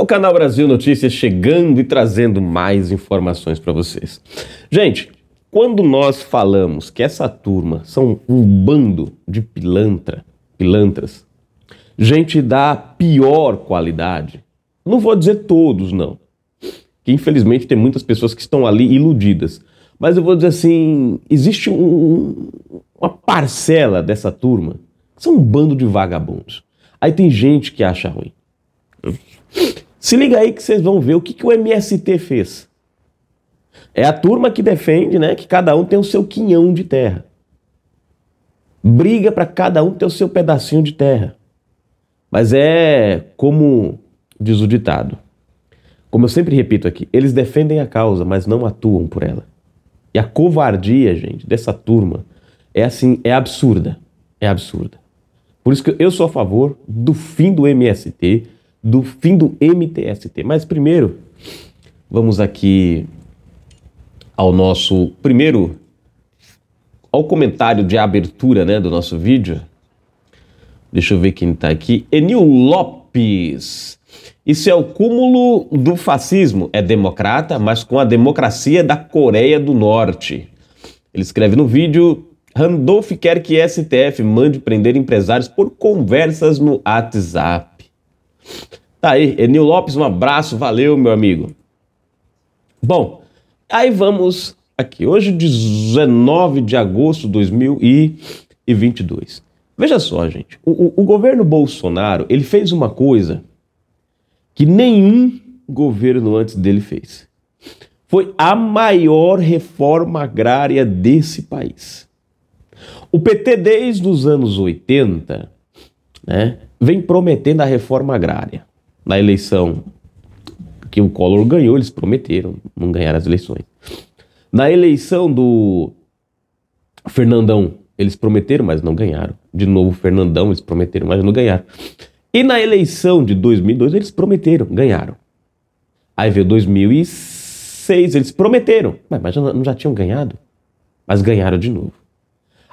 É o canal Brasil Notícias chegando e trazendo mais informações para vocês. Gente, quando nós falamos que essa turma são um bando de pilantra, pilantras, gente da pior qualidade, não vou dizer todos não, que infelizmente tem muitas pessoas que estão ali iludidas, mas eu vou dizer assim, existe um, uma parcela dessa turma que são um bando de vagabundos. Aí tem gente que acha ruim. Se liga aí que vocês vão ver o que, que o MST fez. É a turma que defende né, que cada um tem o seu quinhão de terra. Briga para cada um ter o seu pedacinho de terra. Mas é como diz o ditado. Como eu sempre repito aqui, eles defendem a causa, mas não atuam por ela. E a covardia, gente, dessa turma é assim, é absurda. É absurda. Por isso que eu sou a favor do fim do MST do fim do MTST. Mas primeiro, vamos aqui ao nosso primeiro ao comentário de abertura, né, do nosso vídeo. Deixa eu ver quem está aqui. Enil Lopes. Isso é o cúmulo do fascismo. É democrata, mas com a democracia da Coreia do Norte. Ele escreve no vídeo: Randolph quer que STF mande prender empresários por conversas no WhatsApp. Tá aí, Enil Lopes, um abraço, valeu, meu amigo. Bom, aí vamos aqui. Hoje, 19 de agosto de 2022. Veja só, gente. O, o, governo Bolsonaro, ele fez uma coisa que nenhum governo antes dele fez. Foi a maior reforma agrária desse país. O PT, desde os anos 80, né, vem prometendo a reforma agrária. Na eleição que o Collor ganhou, eles prometeram, não ganharam as eleições. Na eleição do Fernandão, eles prometeram, mas não ganharam. De novo, Fernandão, eles prometeram, mas não ganharam. E na eleição de 2002, eles prometeram, ganharam. Aí veio 2006, eles prometeram, mas já, não já tinham ganhado? Mas ganharam de novo.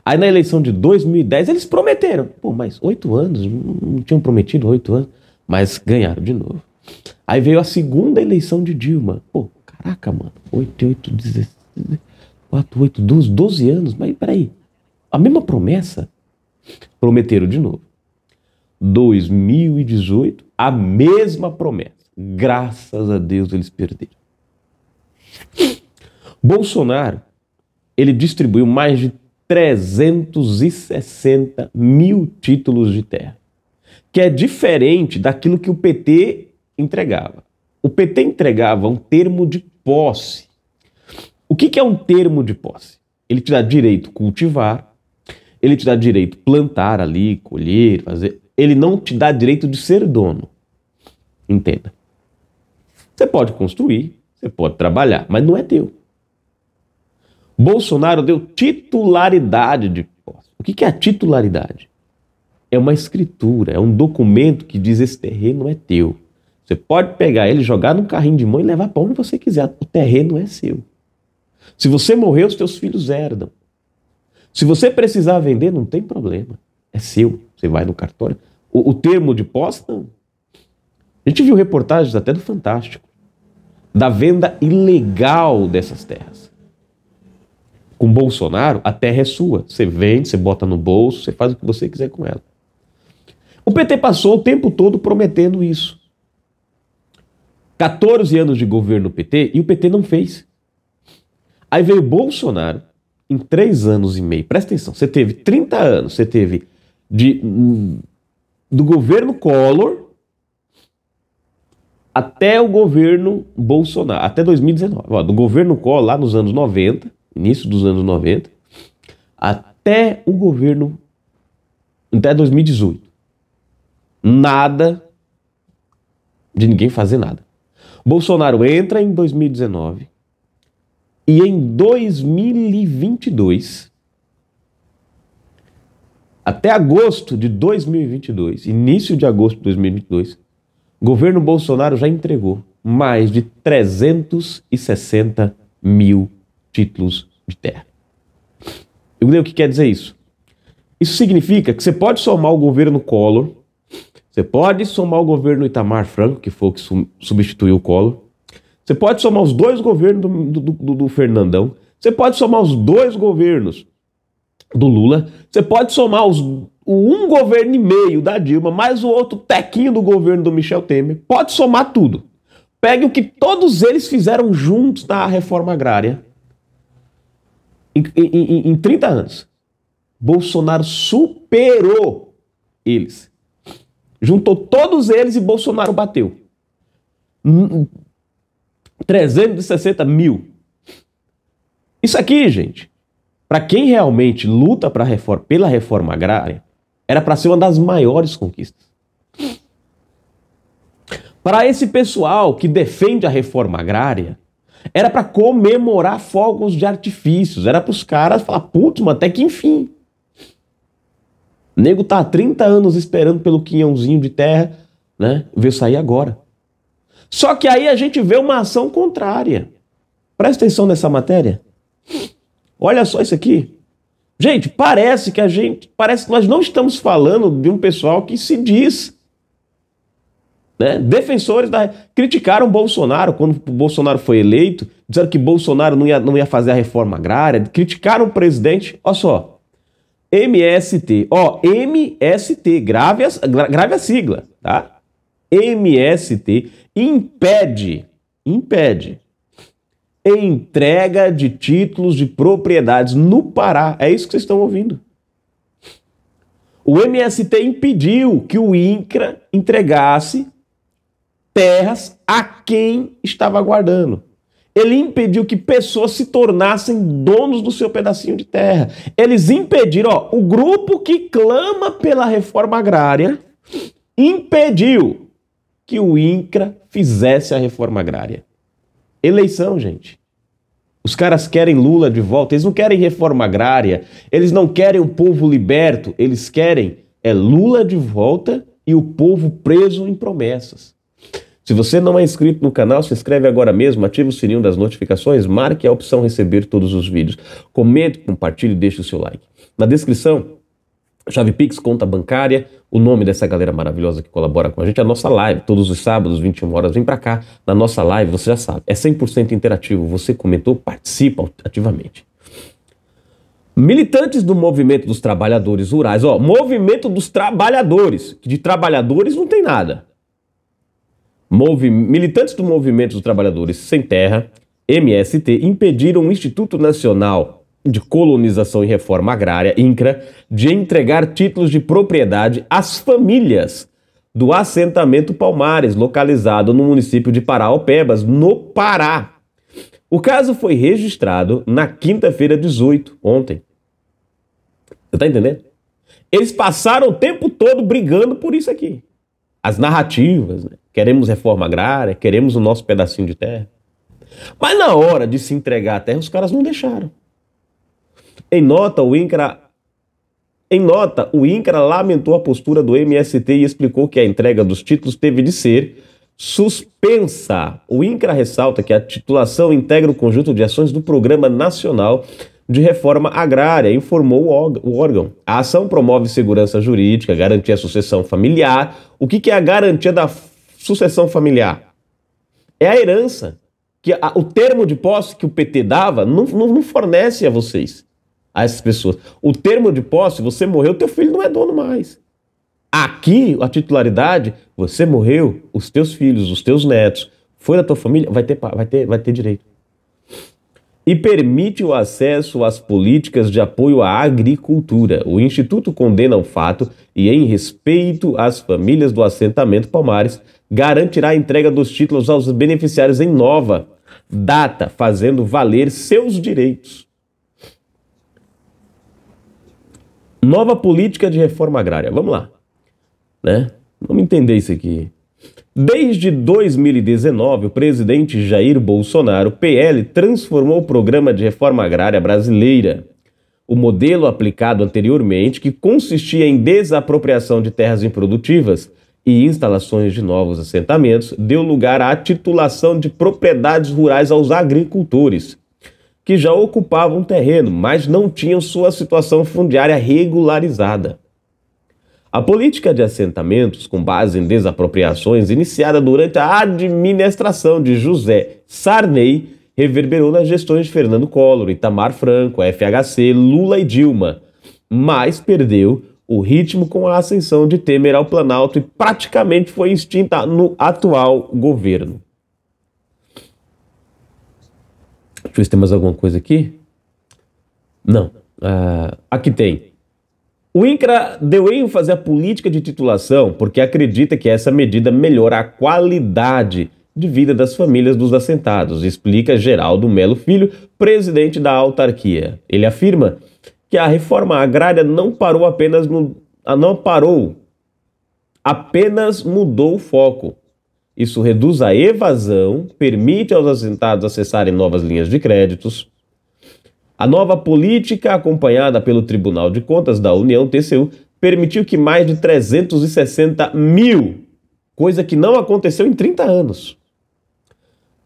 Aí na eleição de 2010 eles prometeram. Pô, mas oito anos? Não tinham prometido oito anos. Mas ganharam de novo. Aí veio a segunda eleição de Dilma. Pô, caraca, mano. oito, oito, 16, Quatro, oito, doze, doze anos. Mas peraí. A mesma promessa? Prometeram de novo. 2018, a mesma promessa. Graças a Deus eles perderam. Bolsonaro, ele distribuiu mais de 360 mil títulos de terra, que é diferente daquilo que o PT entregava. O PT entregava um termo de posse. O que, que é um termo de posse? Ele te dá direito cultivar, ele te dá direito plantar ali, colher, fazer. Ele não te dá direito de ser dono. Entenda. Você pode construir, você pode trabalhar, mas não é teu. Bolsonaro deu titularidade de posse. O que é a titularidade? É uma escritura, é um documento que diz esse terreno é teu. Você pode pegar ele, jogar num carrinho de mão e levar para onde você quiser. O terreno é seu. Se você morrer, os teus filhos herdam. Se você precisar vender, não tem problema. É seu. Você vai no cartório. O, o termo de posse, não. A gente viu reportagens até do Fantástico da venda ilegal dessas terras. Com Bolsonaro, a terra é sua. Você vende, você bota no bolso, você faz o que você quiser com ela. O PT passou o tempo todo prometendo isso. 14 anos de governo PT e o PT não fez. Aí veio Bolsonaro, em 3 anos e meio. Presta atenção, você teve 30 anos, você teve de, hum, do governo Collor até o governo Bolsonaro, até 2019. Ó, do governo Collor, lá nos anos 90, início dos anos 90, até o governo, até 2018. Nada de ninguém fazer nada. Bolsonaro entra em 2019 e em 2022, até agosto de 2022, início de agosto de 2022, o governo Bolsonaro já entregou mais de 360 mil títulos de terra. Eu digo o que quer dizer isso. Isso significa que você pode somar o governo Collor, você pode somar o governo Itamar Franco, que foi o que substituiu o Collor, você pode somar os dois governos do, do, do, do Fernandão, você pode somar os dois governos do Lula, você pode somar os, um governo e meio da Dilma, mais o outro tequinho do governo do Michel Temer, pode somar tudo. Pegue o que todos eles fizeram juntos na reforma agrária em, em, em 30 anos, Bolsonaro superou eles. Juntou todos eles e Bolsonaro bateu. 360 mil. Isso aqui, gente, para quem realmente luta reforma, pela reforma agrária, era para ser uma das maiores conquistas. Para esse pessoal que defende a reforma agrária, era para comemorar fogos de artifícios. Era para os caras falar, putz, mano, até que enfim. O nego tá há 30 anos esperando pelo quinhãozinho de terra, né? Veio sair agora. Só que aí a gente vê uma ação contrária. Presta atenção nessa matéria. Olha só isso aqui. Gente, parece que a gente, parece que nós não estamos falando de um pessoal que se diz né? Defensores da. criticaram Bolsonaro quando o Bolsonaro foi eleito, disseram que Bolsonaro não ia, não ia fazer a reforma agrária, criticaram o presidente. Olha só. MST. Ó, MST, grave a, grave a sigla, tá? MST impede, impede entrega de títulos de propriedades no Pará. É isso que vocês estão ouvindo. O MST impediu que o INCRA entregasse terras a quem estava guardando. Ele impediu que pessoas se tornassem donos do seu pedacinho de terra. Eles impediram, ó, o grupo que clama pela reforma agrária impediu que o INCRA fizesse a reforma agrária. Eleição, gente. Os caras querem Lula de volta, eles não querem reforma agrária, eles não querem o povo liberto, eles querem é Lula de volta e o povo preso em promessas. Se você não é inscrito no canal, se inscreve agora mesmo, ative o sininho das notificações, marque a opção receber todos os vídeos. Comente, compartilhe e deixe o seu like. Na descrição, chave Pix, conta bancária, o nome dessa galera maravilhosa que colabora com a gente, a nossa live, todos os sábados, 21 horas, vem para cá, na nossa live, você já sabe, é 100% interativo, você comentou, participa ativamente. Militantes do Movimento dos Trabalhadores Rurais, ó, Movimento dos Trabalhadores, que de trabalhadores não tem nada, Movi militantes do Movimento dos Trabalhadores Sem Terra, MST, impediram o Instituto Nacional de Colonização e Reforma Agrária, INCRA, de entregar títulos de propriedade às famílias do assentamento Palmares, localizado no município de Paraopebas, no Pará. O caso foi registrado na quinta-feira 18, ontem. Você tá entendendo? Eles passaram o tempo todo brigando por isso aqui. As narrativas, né? Queremos reforma agrária, queremos o nosso pedacinho de terra. Mas na hora de se entregar a terra, os caras não deixaram. Em nota, o INCRA, em nota, o INCRA lamentou a postura do MST e explicou que a entrega dos títulos teve de ser suspensa. O INCRA ressalta que a titulação integra o conjunto de ações do Programa Nacional de Reforma Agrária, informou o órgão. A ação promove segurança jurídica, garantia a sucessão familiar. O que é a garantia da sucessão familiar. É a herança. que a, O termo de posse que o PT dava não, não, não fornece a vocês, a essas pessoas. O termo de posse, você morreu, teu filho não é dono mais. Aqui, a titularidade, você morreu, os teus filhos, os teus netos, foi da tua família, vai ter, vai ter, vai ter direito e permite o acesso às políticas de apoio à agricultura. O Instituto condena o fato e, em respeito às famílias do assentamento Palmares, garantirá a entrega dos títulos aos beneficiários em nova data, fazendo valer seus direitos. Nova política de reforma agrária. Vamos lá. Né? Vamos entender isso aqui. Desde 2019, o presidente Jair Bolsonaro, PL, transformou o Programa de Reforma Agrária Brasileira. O modelo aplicado anteriormente, que consistia em desapropriação de terras improdutivas e instalações de novos assentamentos, deu lugar à titulação de propriedades rurais aos agricultores, que já ocupavam terreno, mas não tinham sua situação fundiária regularizada. A política de assentamentos, com base em desapropriações iniciada durante a administração de José Sarney, reverberou nas gestões de Fernando Collor, Itamar Franco, FHC, Lula e Dilma, mas perdeu o ritmo com a ascensão de Temer ao Planalto e praticamente foi extinta no atual governo. Deixa eu ver se tem mais alguma coisa aqui. Não. Uh, aqui tem. O INCRA deu ênfase à política de titulação porque acredita que essa medida melhora a qualidade de vida das famílias dos assentados, explica Geraldo Melo Filho, presidente da autarquia. Ele afirma que a reforma agrária não parou apenas no não parou, apenas mudou o foco. Isso reduz a evasão, permite aos assentados acessarem novas linhas de créditos, a nova política, acompanhada pelo Tribunal de Contas da União, TCU, permitiu que mais de 360 mil, coisa que não aconteceu em 30 anos,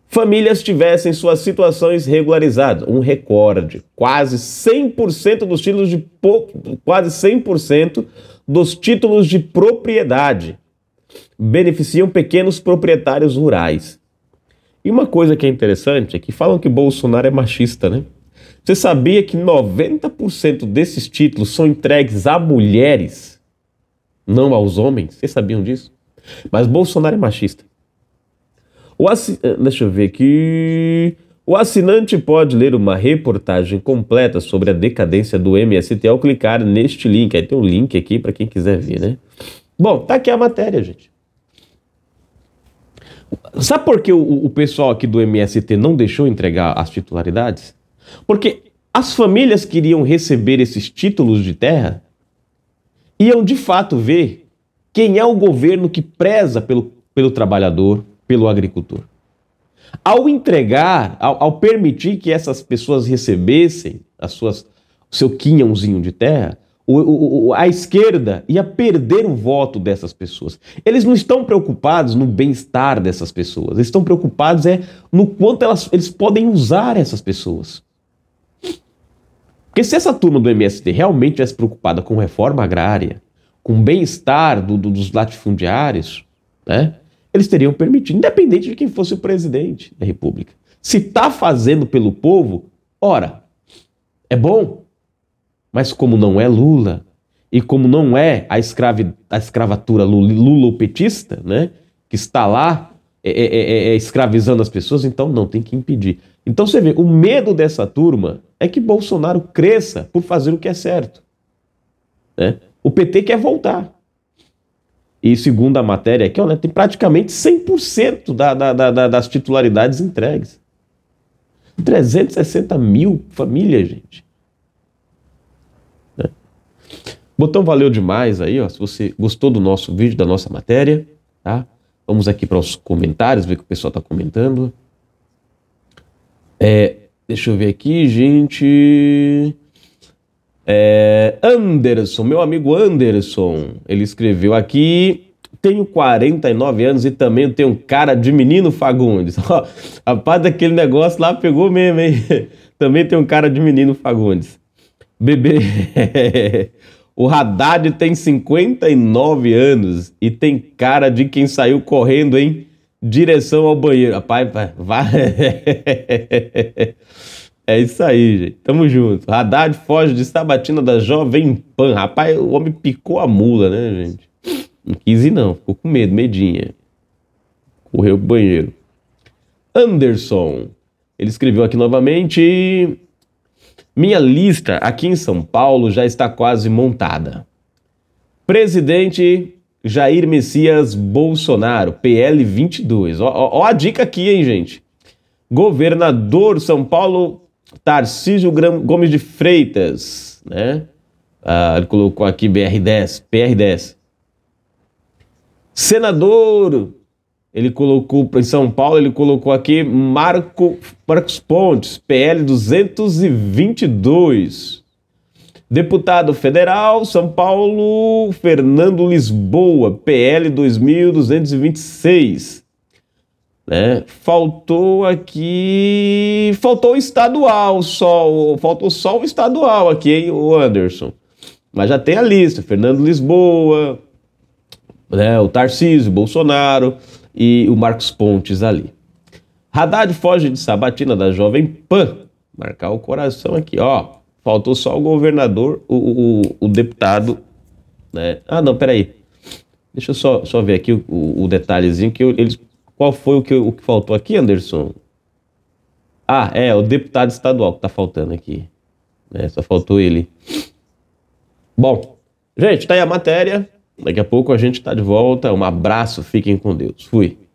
famílias tivessem suas situações regularizadas, um recorde. Quase 100% dos títulos de quase 100% dos títulos de propriedade beneficiam pequenos proprietários rurais. E uma coisa que é interessante é que falam que Bolsonaro é machista, né? Você sabia que 90% desses títulos são entregues a mulheres, não aos homens? Vocês sabiam disso? Mas Bolsonaro é machista. O assin... Eh, deixa eu ver aqui. O assinante pode ler uma reportagem completa sobre a decadência do MST ao clicar neste link. Aí tem um link aqui para quem quiser ver, né? Bom, tá aqui a matéria, gente. Sabe por que o, o pessoal aqui do MST não deixou entregar as titularidades? Porque as famílias que iriam receber esses títulos de terra iam de fato ver quem é o governo que preza pelo, pelo trabalhador, pelo agricultor. Ao entregar, ao, ao permitir que essas pessoas recebessem as suas, o seu quinhãozinho de terra, o, o, a esquerda ia perder o voto dessas pessoas. Eles não estão preocupados no bem-estar dessas pessoas, eles estão preocupados é no quanto elas, eles podem usar essas pessoas. Porque se essa turma do MST realmente tivesse preocupada com reforma agrária, com o bem-estar do, do, dos latifundiários, né, eles teriam permitido, independente de quem fosse o presidente da República. Se está fazendo pelo povo, ora, é bom. Mas como não é Lula, e como não é a, escravi, a escravatura lulopetista, né, que está lá é, é, é, é, escravizando as pessoas, então não, tem que impedir. Então você vê, o medo dessa turma é que Bolsonaro cresça por fazer o que é certo. Né? O PT quer voltar. E segundo a matéria aqui, tem praticamente 100% da, da, da, das titularidades entregues. 360 mil famílias, gente. Né? Botão valeu demais aí, ó. Se você gostou do nosso vídeo, da nossa matéria, tá? Vamos aqui para os comentários, ver o que o pessoal está comentando. É, deixa eu ver aqui, gente. É, Anderson, meu amigo Anderson, ele escreveu aqui. Tenho 49 anos e também tenho cara de menino Fagundes. rapaz, daquele negócio lá pegou mesmo, hein? também tenho cara de menino Fagundes. Bebê. o Haddad tem 59 anos e tem cara de quem saiu correndo, hein? direção ao banheiro. Rapaz, vai. vai. É isso aí, gente. Tamo junto. Haddad foge de sabatina da Jovem Pan. Rapaz, o homem picou a mula, né, gente? Não quis ir, não. Ficou com medo, medinha. Correu pro banheiro. Anderson. Ele escreveu aqui novamente. Minha lista aqui em São Paulo já está quase montada. Presidente Jair Messias Bolsonaro, PL 22. Ó, ó, ó, a dica aqui, hein, gente. Governador São Paulo, Tarcísio Gomes de Freitas, né? Ah, ele colocou aqui BR10, PR10. Senador, ele colocou em São Paulo, ele colocou aqui Marco Marcos Pontes, PL 222. Deputado federal, São Paulo, Fernando Lisboa, PL 2226. Né? Faltou aqui. Faltou o estadual só. Faltou só o estadual aqui, hein, o Anderson. Mas já tem a lista: Fernando Lisboa, né, o Tarcísio, Bolsonaro e o Marcos Pontes ali. Haddad foge de Sabatina da Jovem Pan. Marcar o coração aqui, ó. Faltou só o governador, o, o, o deputado. Né? Ah, não, peraí. Deixa eu só, só ver aqui o, o, detalhezinho que eu, eles. Qual foi o que, o que faltou aqui, Anderson? Ah, é, o deputado estadual que tá faltando aqui. Né? Só faltou ele. Bom, gente, tá aí a matéria. Daqui a pouco a gente tá de volta. Um abraço, fiquem com Deus. Fui.